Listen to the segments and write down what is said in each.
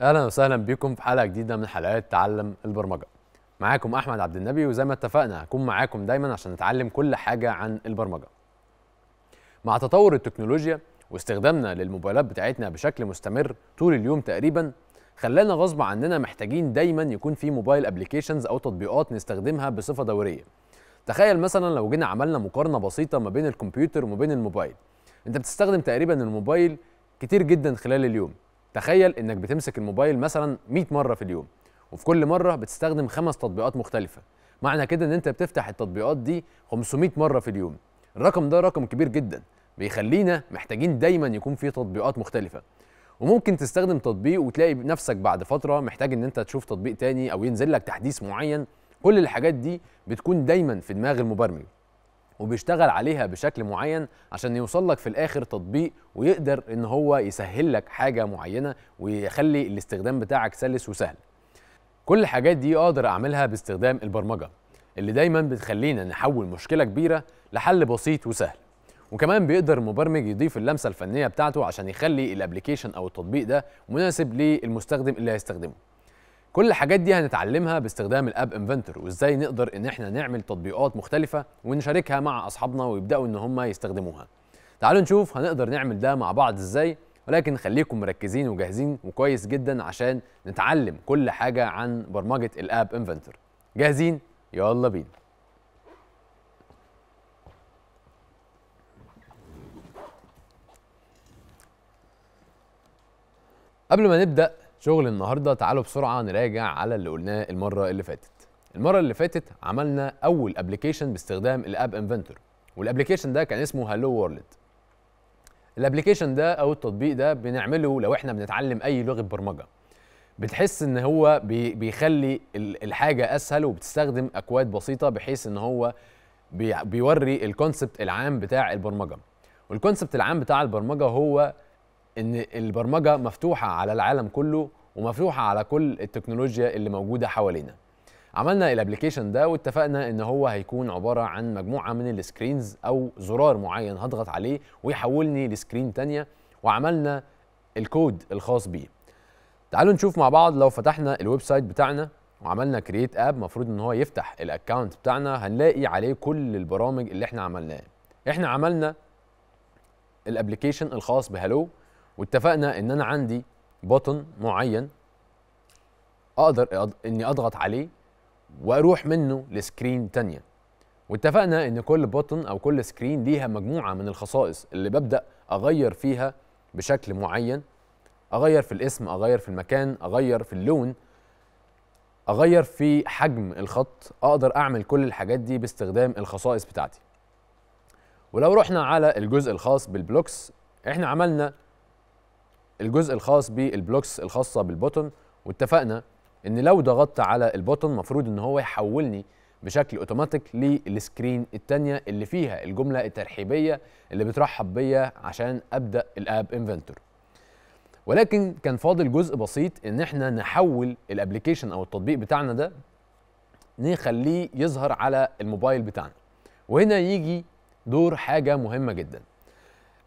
اهلا وسهلا بكم في حلقه جديده من حلقات تعلم البرمجه معاكم احمد عبد النبي وزي ما اتفقنا هكون معاكم دايما عشان نتعلم كل حاجه عن البرمجه مع تطور التكنولوجيا واستخدامنا للموبايلات بتاعتنا بشكل مستمر طول اليوم تقريبا خلانا غصب عننا محتاجين دايما يكون في موبايل ابلكيشنز او تطبيقات نستخدمها بصفه دوريه تخيل مثلا لو جينا عملنا مقارنه بسيطه ما بين الكمبيوتر وما بين الموبايل انت بتستخدم تقريبا الموبايل كتير جدا خلال اليوم تخيل انك بتمسك الموبايل مثلا 100 مره في اليوم وفي كل مره بتستخدم خمس تطبيقات مختلفه معنى كده ان انت بتفتح التطبيقات دي 500 مره في اليوم الرقم ده رقم كبير جدا بيخلينا محتاجين دايما يكون في تطبيقات مختلفه وممكن تستخدم تطبيق وتلاقي نفسك بعد فتره محتاج ان انت تشوف تطبيق تاني او ينزل لك تحديث معين كل الحاجات دي بتكون دايما في دماغ المبرمج وبيشتغل عليها بشكل معين عشان يوصل لك في الاخر تطبيق ويقدر ان هو يسهل لك حاجه معينه ويخلي الاستخدام بتاعك سلس وسهل كل الحاجات دي اقدر اعملها باستخدام البرمجه اللي دايما بتخلينا نحول مشكله كبيره لحل بسيط وسهل وكمان بيقدر المبرمج يضيف اللمسه الفنيه بتاعته عشان يخلي الابلكيشن او التطبيق ده مناسب للمستخدم اللي هيستخدمه كل الحاجات دي هنتعلمها باستخدام الاب انفنتور وازاي نقدر ان احنا نعمل تطبيقات مختلفه ونشاركها مع اصحابنا ويبداوا ان هم يستخدموها تعالوا نشوف هنقدر نعمل ده مع بعض ازاي ولكن خليكم مركزين وجاهزين وكويس جدا عشان نتعلم كل حاجه عن برمجه الاب انفنتور جاهزين يلا بينا قبل ما نبدا شغل النهارده تعالوا بسرعه نراجع على اللي قلناه المره اللي فاتت المره اللي فاتت عملنا اول ابلكيشن باستخدام الاب انفنتور والابلكيشن ده كان اسمه هالو وورلد الابلكيشن ده او التطبيق ده بنعمله لو احنا بنتعلم اي لغه برمجه بتحس ان هو بيخلي الحاجه اسهل وبتستخدم اكواد بسيطه بحيث ان هو بيوري الكونسبت العام بتاع البرمجه والكونسبت العام بتاع البرمجه هو ان البرمجه مفتوحه على العالم كله ومفتوحه على كل التكنولوجيا اللي موجوده حوالينا عملنا الابلكيشن ده واتفقنا ان هو هيكون عباره عن مجموعه من السكرينز او زرار معين هضغط عليه ويحولني لسكرين تانية وعملنا الكود الخاص بيه تعالوا نشوف مع بعض لو فتحنا الويب سايت بتاعنا وعملنا كرييت اب المفروض ان هو يفتح الاكونت بتاعنا هنلاقي عليه كل البرامج اللي احنا عملناها احنا عملنا الابلكيشن الخاص بهالو واتفقنا ان انا عندي بطن معين اقدر اني اضغط عليه واروح منه لسكرين تانية واتفقنا ان كل بطن او كل سكرين ليها مجموعه من الخصائص اللي ببدا اغير فيها بشكل معين اغير في الاسم اغير في المكان اغير في اللون اغير في حجم الخط اقدر اعمل كل الحاجات دي باستخدام الخصائص بتاعتي ولو رحنا على الجزء الخاص بالبلوكس احنا عملنا الجزء الخاص بالبلوكس الخاصه بالبوتن واتفقنا ان لو ضغطت على البوتن مفروض ان هو يحولني بشكل اوتوماتيك للسكرين الثانيه اللي فيها الجمله الترحيبيه اللي بترحب بيا عشان ابدا الاب انفنتور ولكن كان فاضل جزء بسيط ان احنا نحول الابلكيشن او التطبيق بتاعنا ده نخليه يظهر على الموبايل بتاعنا وهنا يجي دور حاجه مهمه جدا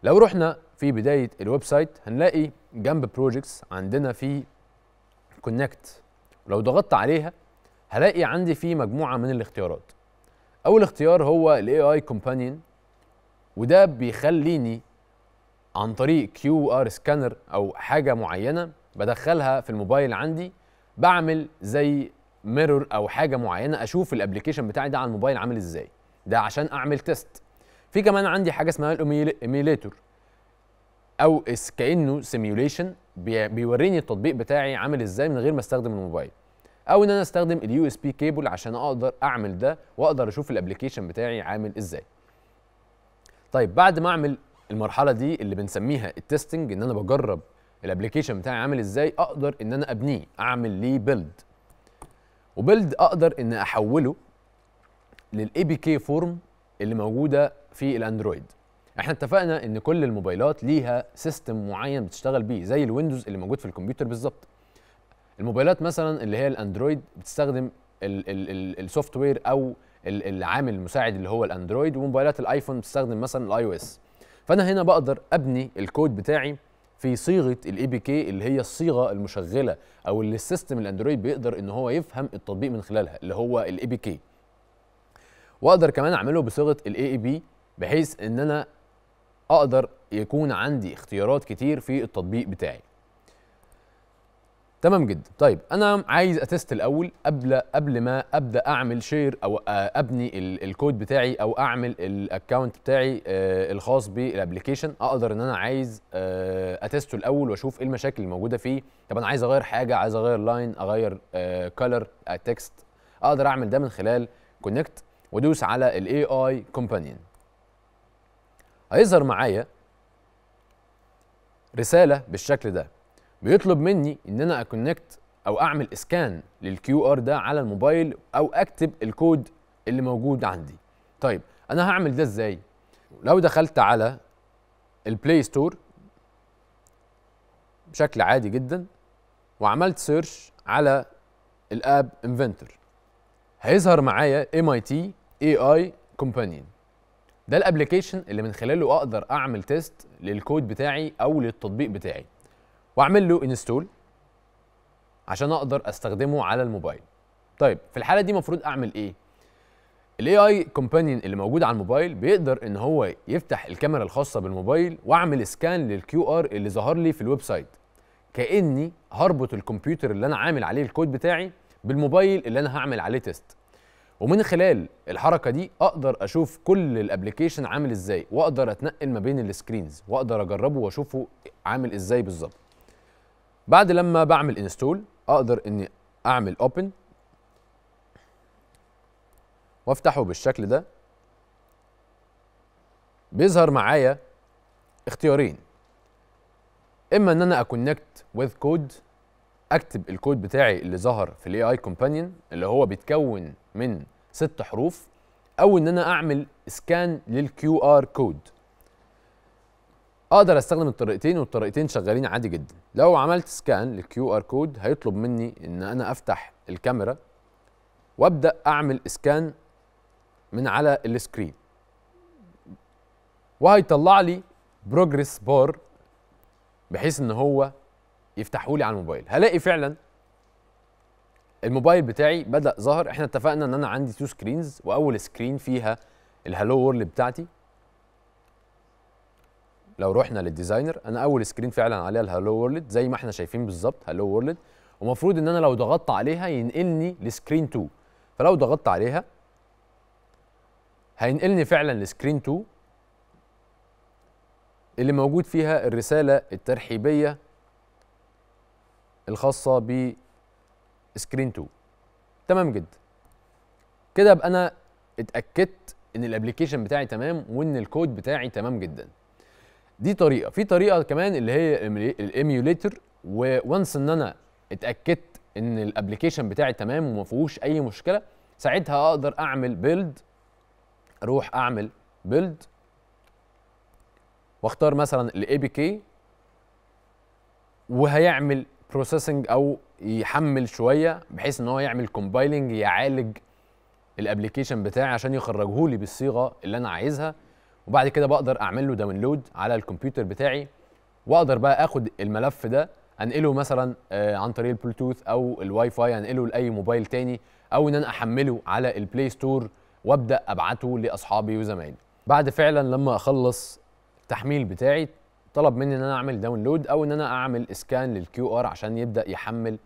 لو رحنا في بدايه الويب سايت هنلاقي جنب بروجكتس عندنا في كونكت لو ضغطت عليها هلاقي عندي في مجموعه من الاختيارات اول اختيار هو الاي اي كومبانيون وده بيخليني عن طريق كيو ار سكانر او حاجه معينه بدخلها في الموبايل عندي بعمل زي ميرور او حاجه معينه اشوف الابلكيشن بتاعي ده على الموبايل عامل ازاي ده عشان اعمل تيست في كمان عندي حاجه اسمها الايميليتور او كانه سيميوليشن بيوريني التطبيق بتاعي عامل ازاي من غير ما استخدم الموبايل او ان انا استخدم اليو اس بي كيبل عشان اقدر اعمل ده واقدر اشوف الابلكيشن بتاعي عامل ازاي طيب بعد ما اعمل المرحله دي اللي بنسميها التستنج ان انا بجرب الابلكيشن بتاعي عامل ازاي اقدر ان انا ابنيه اعمل ليه بيلد وبيلد اقدر ان احوله للاي بي كي فورم اللي موجوده في الاندرويد احنا اتفقنا ان كل الموبايلات ليها سيستم معين بتشتغل بيه زي الويندوز اللي موجود في الكمبيوتر بالظبط الموبايلات مثلا اللي هي الاندرويد بتستخدم السوفت وير او العامل المساعد اللي هو الاندرويد وموبايلات الايفون بتستخدم مثلا الاي او اس فانا هنا بقدر ابني الكود بتاعي في صيغه الاي بي كي اللي هي الصيغه المشغله او اللي السيستم الاندرويد بيقدر ان هو يفهم التطبيق من خلالها اللي هو الاي بي كي واقدر كمان اعمله بصيغه الاي اي بي بحيث ان انا اقدر يكون عندي اختيارات كتير في التطبيق بتاعي تمام جدا طيب انا عايز اتست الاول قبل قبل ما ابدا اعمل شير او آه، ابني الكود بتاعي او اعمل الاكونت بتاعي آه، الخاص بالابلكيشن اقدر ان انا عايز آه، اتسته الاول واشوف ايه المشاكل الموجوده فيه طب انا عايز اغير حاجه عايز اغير لاين اغير كلر تكست اقدر اعمل ده من خلال كونكت وادوس على الاي اي كومبانيون هيظهر معايا رساله بالشكل ده بيطلب مني ان انا اكونكت او اعمل اسكان للكيو ار ده على الموبايل او اكتب الكود اللي موجود عندي طيب انا هعمل ده ازاي لو دخلت على البلاي ستور بشكل عادي جدا وعملت سيرش على الاب انفنتور هيظهر معايا ام اي اي اي كومبانيون ده الابلكيشن اللي من خلاله اقدر اعمل تيست للكود بتاعي او للتطبيق بتاعي واعمل له انستول عشان اقدر استخدمه على الموبايل طيب في الحاله دي المفروض اعمل ايه الاي اي كومبانيون اللي موجود على الموبايل بيقدر ان هو يفتح الكاميرا الخاصه بالموبايل واعمل سكان للكيو ار اللي ظهر لي في الويب سايت كاني هربط الكمبيوتر اللي انا عامل عليه الكود بتاعي بالموبايل اللي انا هعمل عليه تيست ومن خلال الحركه دي اقدر اشوف كل الابلكيشن عامل ازاي واقدر اتنقل ما بين السكرينز واقدر اجربه واشوفه عامل ازاي بالظبط بعد لما بعمل انستول اقدر اني اعمل اوبن وافتحه بالشكل ده بيظهر معايا اختيارين اما ان انا اكونكت وذ كود اكتب الكود بتاعي اللي ظهر في الاي اي كومبانيون اللي هو بيتكون من ست حروف او ان انا اعمل اسكان للكيو ار كود اقدر استخدم الطريقتين والطريقتين شغالين عادي جدا لو عملت سكان للكيو ار كود هيطلب مني ان انا افتح الكاميرا وابدا اعمل اسكان من على السكرين وهيطلع لي بروجريس بار بحيث ان هو يفتحوا لي على الموبايل هلاقي فعلا الموبايل بتاعي بدا ظهر احنا اتفقنا ان انا عندي تو سكرينز واول سكرين فيها الهالو وورلد بتاعتي لو رحنا للديزاينر انا اول سكرين فعلا عليها الهالو وورلد زي ما احنا شايفين بالظبط هالو وورلد ومفروض ان انا لو ضغطت عليها ينقلني لسكرين 2 فلو ضغطت عليها هينقلني فعلا لسكرين 2 اللي موجود فيها الرساله الترحيبيه الخاصه ب سكرين 2 تمام جدا كده ابقى انا اتاكدت ان الابلكيشن بتاعي تمام وان الكود بتاعي تمام جدا دي طريقه في طريقه كمان اللي هي الايميوليتر وانس ان انا اتاكدت ان الابلكيشن بتاعي تمام وما فيهوش اي مشكله ساعتها اقدر اعمل بيلد اروح اعمل بيلد واختار مثلا الاي بي كي وهيعمل بروسيسنج او يحمل شويه بحيث ان هو يعمل كومبايلنج يعالج الابلكيشن بتاعي عشان يخرجه لي بالصيغه اللي انا عايزها وبعد كده بقدر اعمل له داونلود على الكمبيوتر بتاعي واقدر بقى اخد الملف ده انقله مثلا آه، عن طريق البلوتوث او الواي فاي انقله لاي موبايل تاني او ان انا احمله على البلاي ستور وابدا ابعته لاصحابي وزمايلي بعد فعلا لما اخلص التحميل بتاعي طلب مني ان انا اعمل داونلود او ان انا اعمل اسكان للكيو ار عشان يبدا يحمل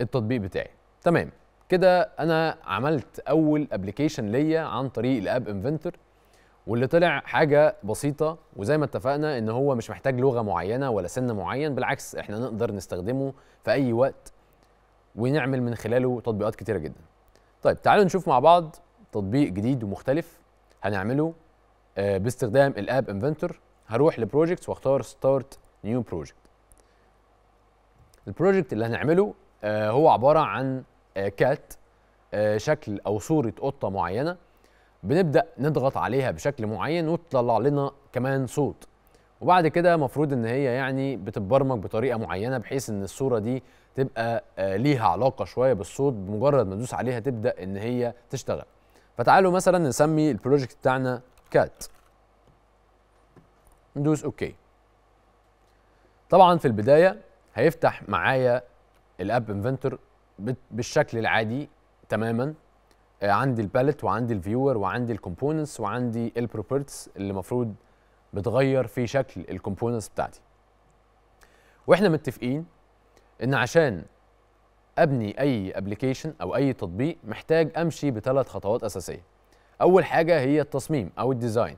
التطبيق بتاعي تمام كده انا عملت اول ابلكيشن ليا عن طريق الاب انفنتور واللي طلع حاجه بسيطه وزي ما اتفقنا ان هو مش محتاج لغه معينه ولا سن معين بالعكس احنا نقدر نستخدمه في اي وقت ونعمل من خلاله تطبيقات كتيره جدا طيب تعالوا نشوف مع بعض تطبيق جديد ومختلف هنعمله آه، باستخدام الاب انفنتور هروح لبروجكتس واختار ستارت نيو بروجكت البروجكت اللي هنعمله آه، هو عباره عن كات آه، آه، شكل او صوره قطه معينه بنبدا نضغط عليها بشكل معين وتطلع لنا كمان صوت وبعد كده مفروض ان هي يعني بتتبرمج بطريقه معينه بحيث ان الصوره دي تبقى ليها علاقه شويه بالصوت بمجرد ما ندوس عليها تبدا ان هي تشتغل فتعالوا مثلا نسمي البروجكت بتاعنا كات ندوس اوكي طبعا في البدايه هيفتح معايا الاب انفنتور بالشكل العادي تماما آه، عندي الباليت وعندي الفيور وعندي الكومبوننتس وعندي البروبرتس اللي المفروض بتغير في شكل الكومبوننتس بتاعتي واحنا متفقين ان عشان ابني اي ابلكيشن او اي تطبيق محتاج امشي بثلاث خطوات اساسيه اول حاجه هي التصميم او الديزاين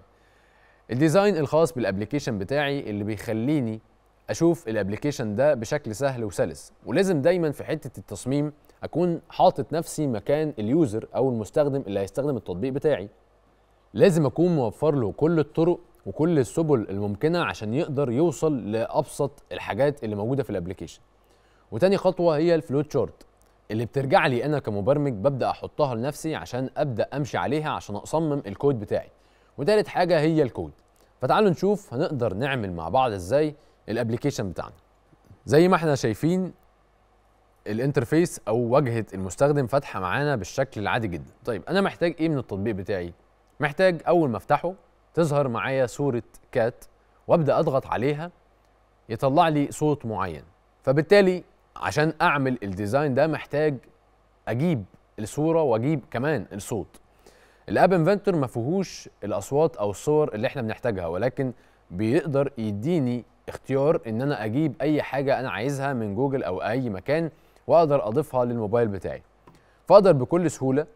الديزاين الخاص بالابلكيشن بتاعي اللي بيخليني اشوف الابلكيشن ده بشكل سهل وسلس ولازم دايما في حته التصميم اكون حاطط نفسي مكان اليوزر او المستخدم اللي هيستخدم التطبيق بتاعي لازم اكون موفر له كل الطرق وكل السبل الممكنه عشان يقدر يوصل لابسط الحاجات اللي موجوده في الابلكيشن وتاني خطوه هي الفلو تشارت اللي بترجع لي انا كمبرمج ببدا احطها لنفسي عشان ابدا امشي عليها عشان اصمم الكود بتاعي وتالت حاجه هي الكود فتعالوا نشوف هنقدر نعمل مع بعض ازاي الابلكيشن بتاعنا زي ما احنا شايفين الانترفيس او واجهه المستخدم فاتحه معانا بالشكل العادي جدا طيب انا محتاج ايه من التطبيق بتاعي محتاج اول ما افتحه تظهر معايا صوره كات وابدا اضغط عليها يطلع لي صوت معين فبالتالي عشان اعمل الديزاين ده محتاج اجيب الصوره واجيب كمان الصوت الاب انفنتور ما فيهوش الاصوات او الصور اللي احنا بنحتاجها ولكن بيقدر يديني اختيار ان انا اجيب اي حاجه انا عايزها من جوجل او اي مكان واقدر اضيفها للموبايل بتاعي فاقدر بكل سهوله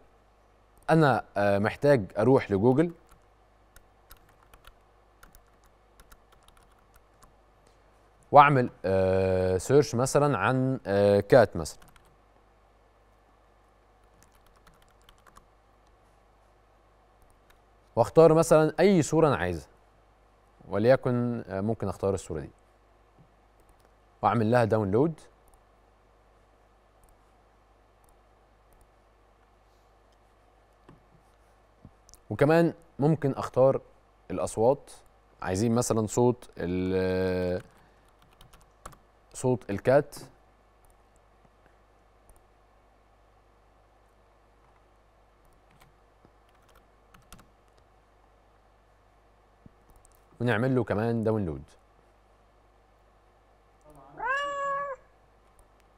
انا آه، محتاج اروح لجوجل واعمل سيرش آه، مثلا عن كات آه، مثلا واختار مثلا اي صوره انا عايزها وليكن آه، ممكن اختار الصوره دي واعمل لها داونلود وكمان ممكن اختار الاصوات عايزين مثلا صوت ال آه، صوت الكات ونعمل له كمان داونلود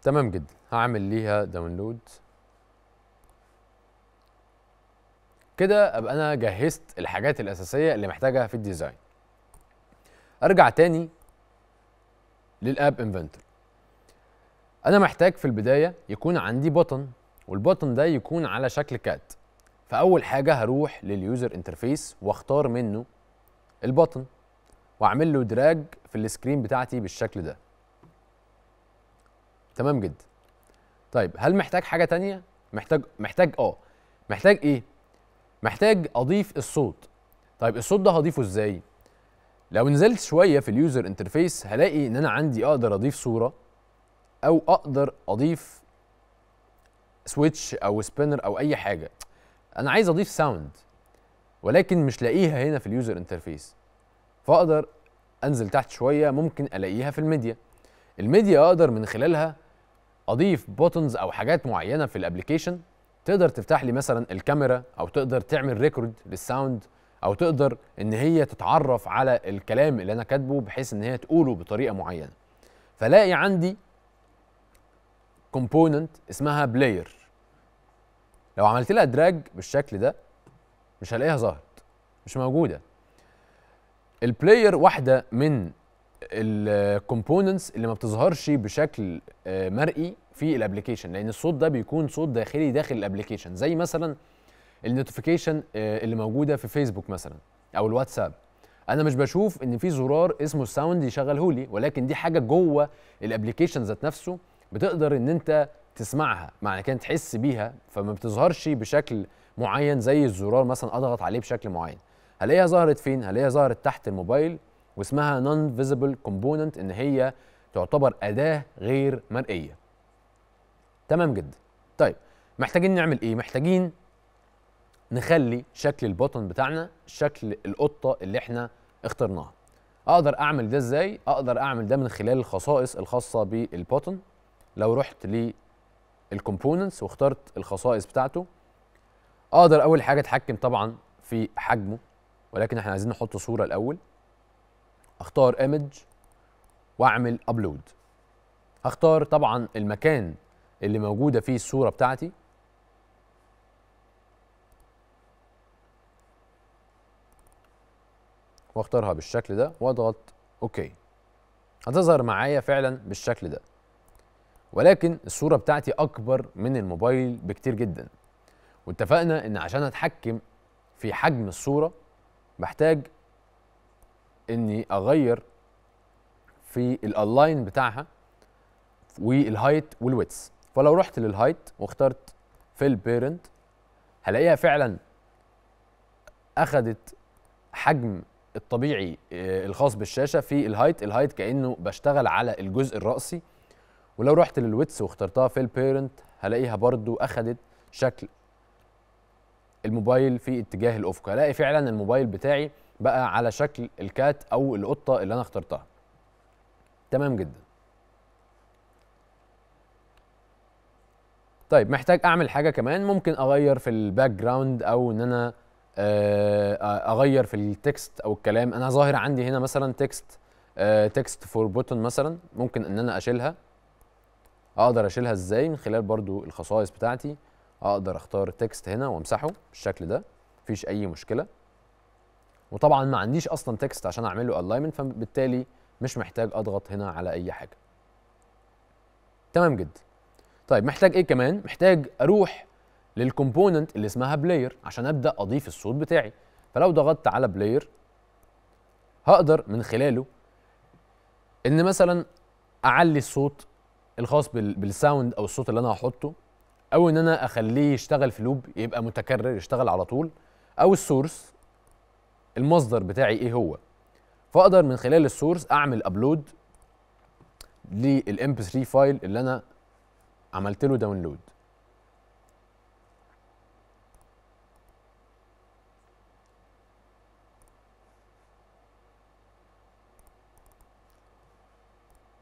تمام جدا هعمل ليها داونلود كده ابقى انا جهزت الحاجات الاساسيه اللي محتاجها في الديزاين ارجع تاني للاب انفنتور انا محتاج في البدايه يكون عندي بوتن والبوتن ده يكون على شكل كات فاول حاجه هروح لليوزر انترفيس واختار منه البطن واعمل له دراج في السكرين بتاعتي بالشكل ده تمام جدا طيب هل محتاج حاجه تانية محتاج محتاج اه محتاج ايه محتاج اضيف الصوت طيب الصوت ده هضيفه ازاي لو نزلت شويه في اليوزر انترفيس هلاقي ان انا عندي اقدر اضيف صوره او اقدر اضيف سويتش او سبينر او اي حاجه انا عايز اضيف ساوند ولكن مش لاقيها هنا في اليوزر انترفيس فاقدر انزل تحت شويه ممكن الاقيها في الميديا الميديا اقدر من خلالها اضيف بوتنز او حاجات معينه في الابلكيشن تقدر تفتح لي مثلا الكاميرا او تقدر تعمل ريكورد للساوند او تقدر ان هي تتعرف على الكلام اللي انا كاتبه بحيث ان هي تقوله بطريقه معينه فلاقي عندي كومبوننت اسمها بلاير لو عملت لها دراج بالشكل ده مش هلاقيها ظهرت مش موجوده البلاير واحده من الكومبوننتس اللي ما بتظهرش بشكل آه، مرئي في الابلكيشن لان الصوت ده بيكون صوت داخلي داخل الابلكيشن زي مثلا النوتيفيكيشن آه، اللي موجوده في فيسبوك مثلا او الواتساب انا مش بشوف ان في زرار اسمه الساوند يشغله لي ولكن دي حاجه جوه الابلكيشن ذات نفسه بتقدر ان انت تسمعها معنى كده تحس بيها فما بتظهرش بشكل معين زي الزرار مثلا اضغط عليه بشكل معين هلاقيها ظهرت فين هلاقيها ظهرت تحت الموبايل واسمها نون فيزيبل كومبوننت ان هي تعتبر اداه غير مرئيه تمام جدا طيب محتاجين نعمل ايه محتاجين نخلي شكل البوتن بتاعنا شكل القطه اللي احنا اخترناها اقدر اعمل ده ازاي اقدر اعمل ده من خلال الخصائص الخاصه بالبوتن لو رحت للكومبوننتس واخترت الخصائص بتاعته اقدر اول حاجه اتحكم طبعا في حجمه ولكن احنا عايزين نحط صوره الاول اختار ايمج واعمل ابلود هختار طبعا المكان اللي موجوده فيه الصوره بتاعتي واختارها بالشكل ده واضغط اوكي هتظهر معايا فعلا بالشكل ده ولكن الصوره بتاعتي اكبر من الموبايل بكتير جدا واتفقنا ان عشان اتحكم في حجم الصوره بحتاج اني اغير في الالاين بتاعها والهايت والويتس فلو رحت للهايت واخترت في بيرنت هلاقيها فعلا اخذت حجم الطبيعي آه، الخاص بالشاشه في الهايت الهايت كانه بشتغل على الجزء الراسي ولو رحت للويتس واخترتها في بيرنت هلاقيها برضو اخذت شكل الموبايل في اتجاه الافق الاقي فعلا الموبايل بتاعي بقى على شكل الكات او القطه اللي انا اخترتها تمام جدا طيب محتاج اعمل حاجه كمان ممكن اغير في الباك جراوند او ان انا آه، اغير في التكست او الكلام انا ظاهر عندي هنا مثلا تكست آه، تكست فور بوتون مثلا ممكن ان انا اشيلها اقدر اشيلها ازاي من خلال برضو الخصائص بتاعتي اقدر اختار تكست هنا وامسحه بالشكل ده مفيش اي مشكله وطبعا ما عنديش اصلا تكست عشان اعمل له الاينمنت فبالتالي مش محتاج اضغط هنا على اي حاجه تمام جدا طيب محتاج ايه كمان محتاج اروح للكومبوننت اللي اسمها بلاير عشان ابدا اضيف الصوت بتاعي فلو ضغطت على بلاير هقدر من خلاله ان مثلا اعلي الصوت الخاص بالساوند او الصوت اللي انا هحطه او ان انا اخليه يشتغل في لوب يبقى متكرر يشتغل على طول او السورس المصدر بتاعي ايه هو فاقدر من خلال السورس اعمل ابلود للامب 3 فايل اللي انا عملت له داونلود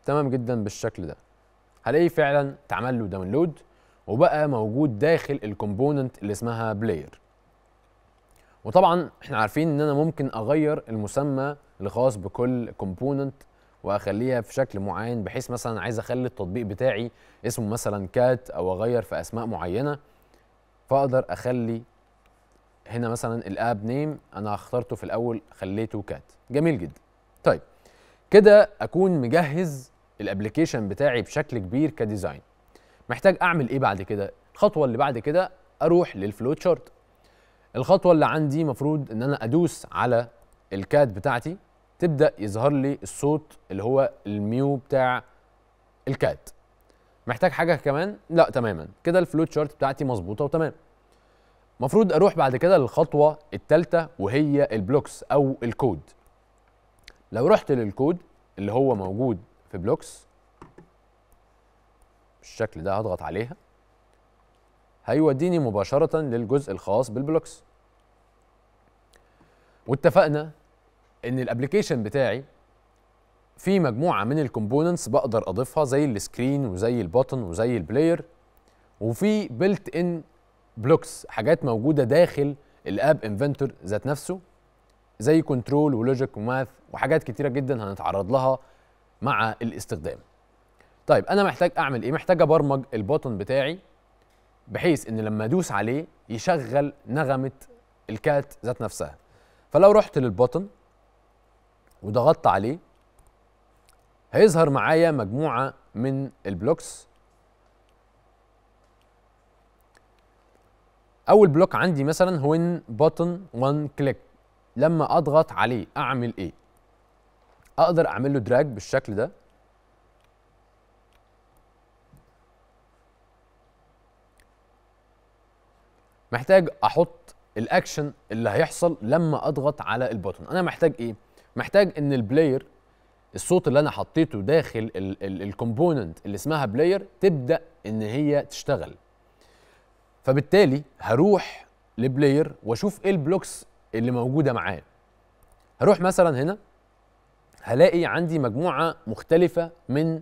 تمام جدا بالشكل ده هلاقي فعلا تعمل له داونلود وبقى موجود داخل الكومبوننت اللي اسمها بلاير وطبعا احنا عارفين ان انا ممكن اغير المسمى الخاص بكل كومبوننت واخليها في شكل معين بحيث مثلا عايز اخلي التطبيق بتاعي اسمه مثلا كات او اغير في اسماء معينه فاقدر اخلي هنا مثلا الاب نيم انا اخترته في الاول خليته كات جميل جدا طيب كده اكون مجهز الابلكيشن بتاعي بشكل كبير كديزاين محتاج اعمل ايه بعد كده الخطوه اللي بعد كده اروح للفلوت شارت الخطوه اللي عندي مفروض ان انا ادوس على الكات بتاعتي تبدا يظهر لي الصوت اللي هو الميو بتاع الكات محتاج حاجه كمان لا تماما كده الفلوت شارت بتاعتي مظبوطه وتمام مفروض اروح بعد كده للخطوه الثالثه وهي البلوكس او الكود لو رحت للكود اللي هو موجود في بلوكس بالشكل ده هضغط عليها هيوديني مباشرة للجزء الخاص بالبلوكس واتفقنا ان الابلكيشن بتاعي في مجموعة من الكومبوننتس بقدر اضيفها زي السكرين وزي البوتن وزي البلاير وفي بلت ان بلوكس حاجات موجودة داخل الاب انفنتور ذات نفسه زي كنترول ولوجيك وماث وحاجات كتيرة جدا هنتعرض لها مع الاستخدام طيب انا محتاج اعمل ايه محتاج ابرمج البوتن بتاعي بحيث ان لما ادوس عليه يشغل نغمه الكات ذات نفسها فلو رحت للبوتن وضغطت عليه هيظهر معايا مجموعه من البلوكس اول بلوك عندي مثلا هو ان بوتن وان كليك لما اضغط عليه اعمل ايه اقدر اعمل له دراج بالشكل ده محتاج احط الاكشن اللي هيحصل لما اضغط على البوتن انا محتاج ايه محتاج ان البلاير الصوت اللي انا حطيته داخل الكومبوننت اللي اسمها بلاير تبدا ان هي تشتغل فبالتالي هروح لبلاير واشوف ايه البلوكس اللي موجوده معاه هروح مثلا هنا هلاقي عندي مجموعه مختلفه من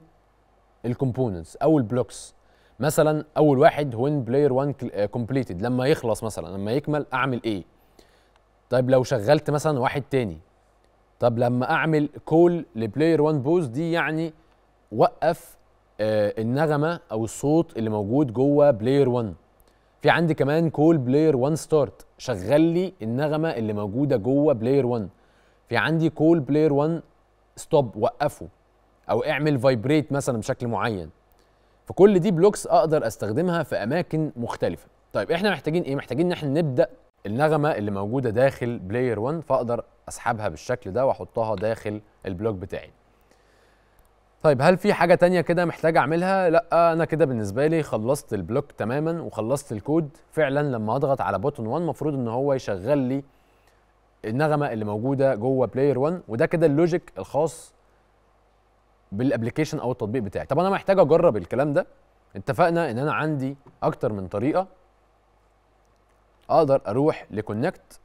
الكومبوننتس او البلوكس مثلا اول واحد وين بلاير 1 كومبليتد لما يخلص مثلا لما يكمل اعمل ايه طيب لو شغلت مثلا واحد تاني طب لما اعمل كول لبلاير 1 بوز دي يعني وقف آه النغمه او الصوت اللي موجود جوه بلاير 1 في عندي كمان كول بلاير 1 ستارت شغل لي النغمه اللي موجوده جوه بلاير 1 في عندي كول بلاير 1 ستوب وقفه او اعمل فايبريت مثلا بشكل معين فكل دي بلوكس اقدر استخدمها في اماكن مختلفه طيب احنا محتاجين ايه محتاجين ان احنا نبدا النغمه اللي موجوده داخل بلاير 1 فاقدر اسحبها بالشكل ده واحطها داخل البلوك بتاعي طيب هل في حاجه تانية كده محتاج اعملها لا انا كده بالنسبه لي خلصت البلوك تماما وخلصت الكود فعلا لما اضغط على بوتن 1 المفروض ان هو يشغل لي النغمه اللي موجوده جوه بلاير 1 وده كده اللوجيك الخاص بالابلكيشن او التطبيق بتاعي طب انا محتاج اجرب الكلام ده اتفقنا ان انا عندي اكتر من طريقه اقدر اروح لكونكت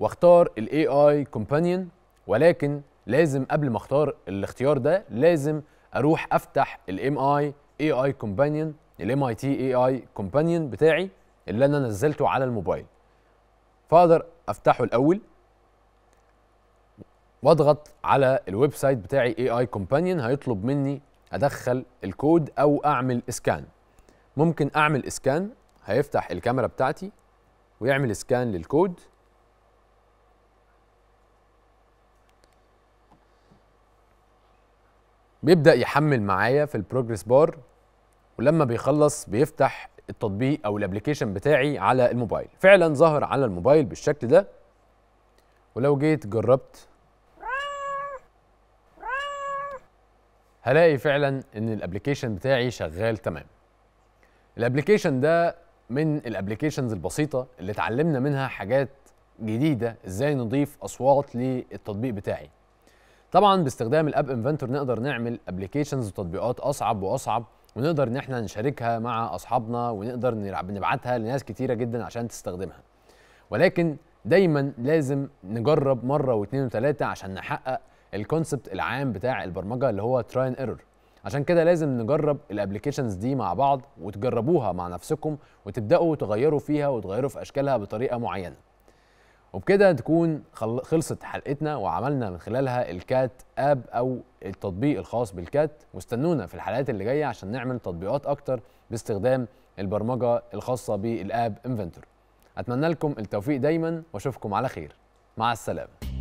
واختار الاي اي كومبانيون ولكن لازم قبل ما اختار الاختيار ده لازم اروح افتح الام اي اي اي كومبانيون الام اي تي اي اي كومبانيون بتاعي اللي انا نزلته على الموبايل فاقدر افتحه الاول واضغط على الويب سايت بتاعي اي اي كومبانيون هيطلب مني ادخل الكود او اعمل اسكان ممكن اعمل اسكان هيفتح الكاميرا بتاعتي ويعمل اسكان للكود بيبدا يحمل معايا في البروجرس بار ولما بيخلص بيفتح التطبيق او الابلكيشن بتاعي على الموبايل فعلا ظهر على الموبايل بالشكل ده ولو جيت جربت هلاقي فعلا ان الابلكيشن بتاعي شغال تمام الابلكيشن ده من الابلكيشنز البسيطه اللي اتعلمنا منها حاجات جديده ازاي نضيف اصوات للتطبيق بتاعي طبعا باستخدام الاب انفنتور نقدر نعمل ابلكيشنز وتطبيقات اصعب واصعب ونقدر ان احنا نشاركها مع اصحابنا ونقدر نبعتها لناس كتيره جدا عشان تستخدمها ولكن دايما لازم نجرب مره واثنين وثلاثه عشان نحقق الكونسبت العام بتاع البرمجه اللي هو تراي اند ايرور عشان كده لازم نجرب الابلكيشنز دي مع بعض وتجربوها مع نفسكم وتبداوا تغيروا فيها وتغيروا في اشكالها بطريقه معينه وبكده تكون خلصت حلقتنا وعملنا من خلالها الكات اب او التطبيق الخاص بالكات واستنونا في الحلقات اللي جايه عشان نعمل تطبيقات اكتر باستخدام البرمجه الخاصه بالاب انفنتور اتمنى لكم التوفيق دايما واشوفكم على خير مع السلامه